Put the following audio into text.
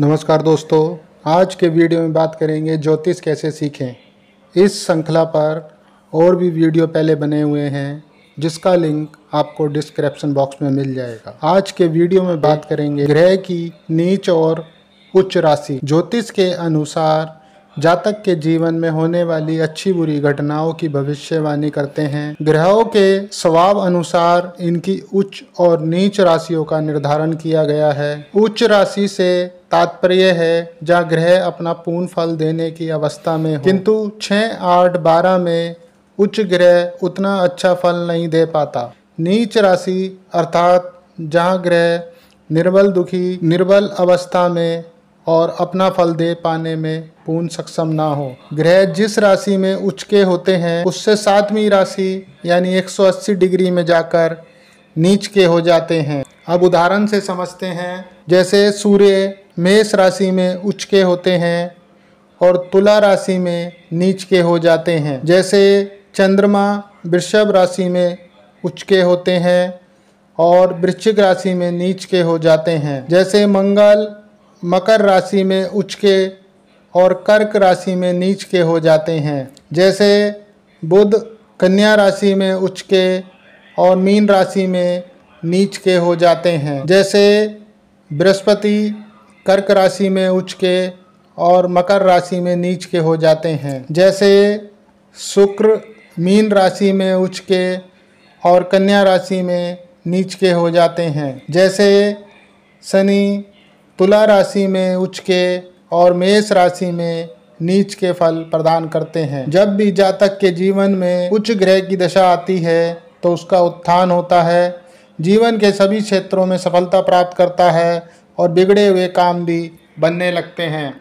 नमस्कार दोस्तों आज के वीडियो में बात करेंगे ज्योतिष कैसे सीखें इस श्रृंखला पर और भी वीडियो पहले बने हुए हैं जिसका लिंक आपको डिस्क्रिप्शन बॉक्स में मिल जाएगा आज के वीडियो में बात करेंगे ग्रह की नीच और उच्च राशि ज्योतिष के अनुसार जातक के जीवन में होने वाली अच्छी बुरी घटनाओं की भविष्यवाणी करते हैं ग्रहों के स्वभाव अनुसार इनकी उच्च और नीच राशियों का निर्धारण किया गया है उच्च राशि से तात्पर्य है जहाँ ग्रह अपना पूर्ण फल देने की अवस्था में हो किंतु छः आठ बारह में उच्च ग्रह उतना अच्छा फल नहीं दे पाता नीच राशि अर्थात जहाँ ग्रह निर्बल दुखी निर्बल अवस्था में और अपना फल दे पाने में पूर्ण सक्षम ना हो ग्रह जिस राशि में उचके होते हैं उससे सातवीं राशि यानी 180 डिग्री में जाकर नीच के हो जाते हैं अब उदाहरण से समझते हैं जैसे सूर्य मेष राशि में उचके होते हैं और तुला राशि में नीच के हो जाते हैं जैसे चंद्रमा वृषभ राशि में उचके होते हैं और वृश्चिक राशि में नीच के हो जाते हैं जैसे मंगल मकर राशि में उच्च के और कर्क राशि में नीच के हो जाते हैं जैसे बुध कन्या राशि में उच्च के और मीन राशि में नीच के हो जाते हैं जैसे बृहस्पति कर्क राशि में उच्च के और मकर राशि में नीच के हो जाते हैं जैसे शुक्र मीन राशि में उच्च के और कन्या राशि में नीच के हो जाते हैं जैसे शनि तुला राशि में उच्च के और मेष राशि में नीच के फल प्रदान करते हैं जब भी जातक के जीवन में उच्च ग्रह की दशा आती है तो उसका उत्थान होता है जीवन के सभी क्षेत्रों में सफलता प्राप्त करता है और बिगड़े हुए काम भी बनने लगते हैं